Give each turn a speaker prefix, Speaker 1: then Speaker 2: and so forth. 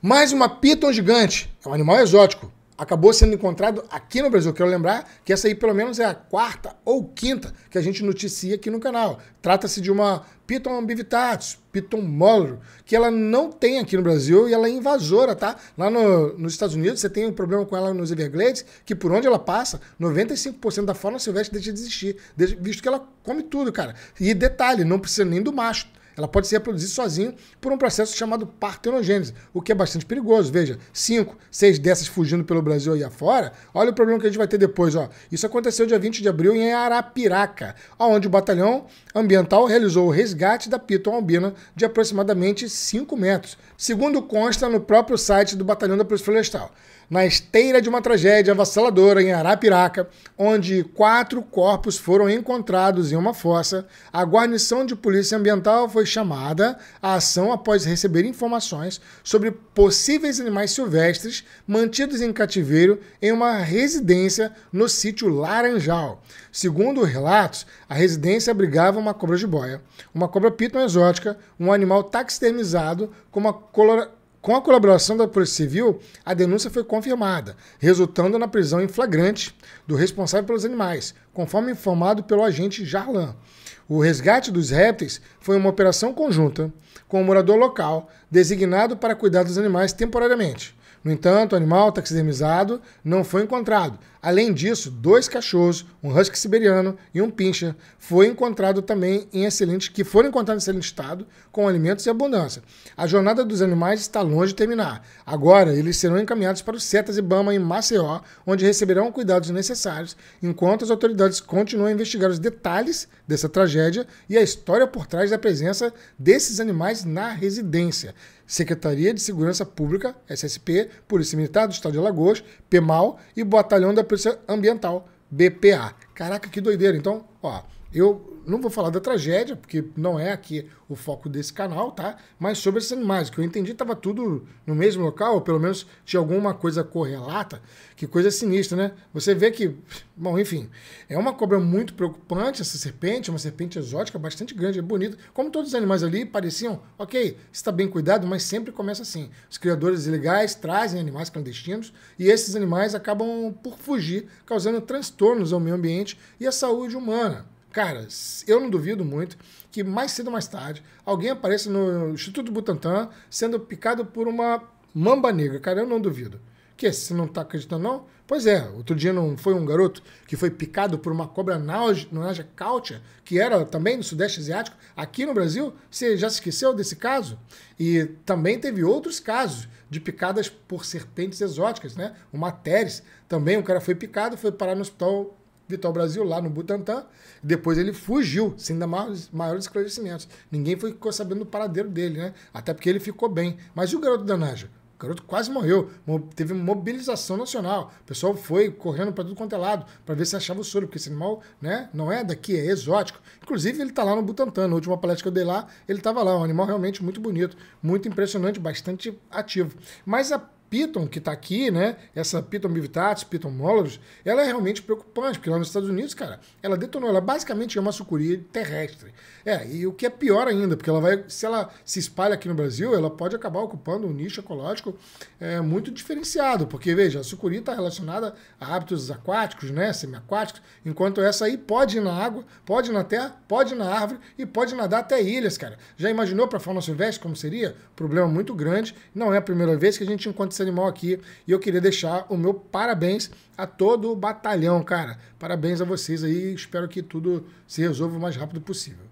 Speaker 1: Mais uma piton gigante. É um animal exótico. Acabou sendo encontrado aqui no Brasil. Quero lembrar que essa aí, pelo menos, é a quarta ou quinta que a gente noticia aqui no canal. Trata-se de uma Piton ambivitatis, Piton molor, que ela não tem aqui no Brasil e ela é invasora, tá? Lá no, nos Estados Unidos você tem um problema com ela nos Everglades, que por onde ela passa, 95% da fauna silvestre deixa de existir, visto que ela come tudo, cara. E detalhe, não precisa nem do macho. Ela pode se reproduzir sozinha por um processo chamado partenogênese, o que é bastante perigoso. Veja, cinco, seis dessas fugindo pelo Brasil e afora. Olha o problema que a gente vai ter depois. Ó. Isso aconteceu dia 20 de abril em Arapiraca, onde o batalhão ambiental realizou o resgate da piton albina de aproximadamente 5 metros, segundo consta no próprio site do Batalhão da Polícia Florestal. Na esteira de uma tragédia avassaladora em Arapiraca, onde quatro corpos foram encontrados em uma fossa, a guarnição de polícia ambiental foi chamada à ação após receber informações sobre possíveis animais silvestres mantidos em cativeiro em uma residência no sítio Laranjal. Segundo relatos, a residência abrigava uma cobra de boia, uma cobra piton exótica, um animal taxidermizado com uma colora com a colaboração da Polícia Civil, a denúncia foi confirmada, resultando na prisão em flagrante do responsável pelos animais, conforme informado pelo agente Jarlan. O resgate dos répteis foi uma operação conjunta com o um morador local, designado para cuidar dos animais temporariamente. No entanto, o animal taxidermizado não foi encontrado. Além disso, dois cachorros, um husky siberiano e um pincher, foi encontrado também em excelente, que foram encontrados em excelente estado, com alimentos e abundância. A jornada dos animais está longe de terminar. Agora, eles serão encaminhados para o Cetas e Bama em Maceió, onde receberão cuidados necessários, enquanto as autoridades continuam a investigar os detalhes dessa tragédia e a história por trás da presença desses animais na residência. Secretaria de Segurança Pública, SSP, Polícia Militar do Estado de Alagoas, PMAL e Batalhão da Polícia Ambiental, BPA. Caraca, que doideira. Então, ó, eu não vou falar da tragédia, porque não é aqui o foco desse canal, tá? Mas sobre esses animais, que eu entendi estava tudo no mesmo local, ou pelo menos tinha alguma coisa correlata. Que coisa sinistra, né? Você vê que, bom, enfim, é uma cobra muito preocupante essa serpente, uma serpente exótica, bastante grande, é bonita. Como todos os animais ali pareciam, ok, está bem cuidado, mas sempre começa assim. Os criadores ilegais trazem animais clandestinos e esses animais acabam por fugir, causando transtornos ao meio ambiente e à saúde humana. Cara, eu não duvido muito que mais cedo ou mais tarde alguém apareça no Instituto Butantan sendo picado por uma mamba negra. Cara, eu não duvido. Que você não está acreditando, não? Pois é, outro dia não foi um garoto que foi picado por uma cobra naja cautia, que era também do Sudeste Asiático, aqui no Brasil? Você já se esqueceu desse caso? E também teve outros casos de picadas por serpentes exóticas, né? Uma Teres, também o cara foi picado, foi parar no hospital Vital Brasil, lá no Butantã. Depois ele fugiu, sem dar maiores, maiores esclarecimentos. Ninguém ficou sabendo do paradeiro dele, né? Até porque ele ficou bem. Mas e o garoto da Naja? O garoto quase morreu. Teve mobilização nacional. O pessoal foi correndo para tudo quanto é lado para ver se achava o soro, porque esse animal né, não é daqui, é exótico. Inclusive, ele está lá no Butantã. Na última palestra que eu dei lá, ele estava lá. Um animal realmente muito bonito, muito impressionante, bastante ativo. Mas a Piton, que está aqui, né? Essa Piton bivitatis, Piton molorus, ela é realmente preocupante, porque lá nos Estados Unidos, cara, ela detonou, ela basicamente é uma sucuri terrestre. É, e o que é pior ainda, porque ela vai, se ela se espalha aqui no Brasil, ela pode acabar ocupando um nicho ecológico é, muito diferenciado, porque, veja, a sucuri está relacionada a hábitos aquáticos, né? Semiaquáticos, enquanto essa aí pode ir na água, pode ir na terra, pode ir na árvore e pode nadar até ilhas, cara. Já imaginou para a fauna silvestre como seria? Problema muito grande. Não é a primeira vez que a gente encontra esse animal aqui. E eu queria deixar o meu parabéns a todo o batalhão, cara. Parabéns a vocês aí. Espero que tudo se resolva o mais rápido possível.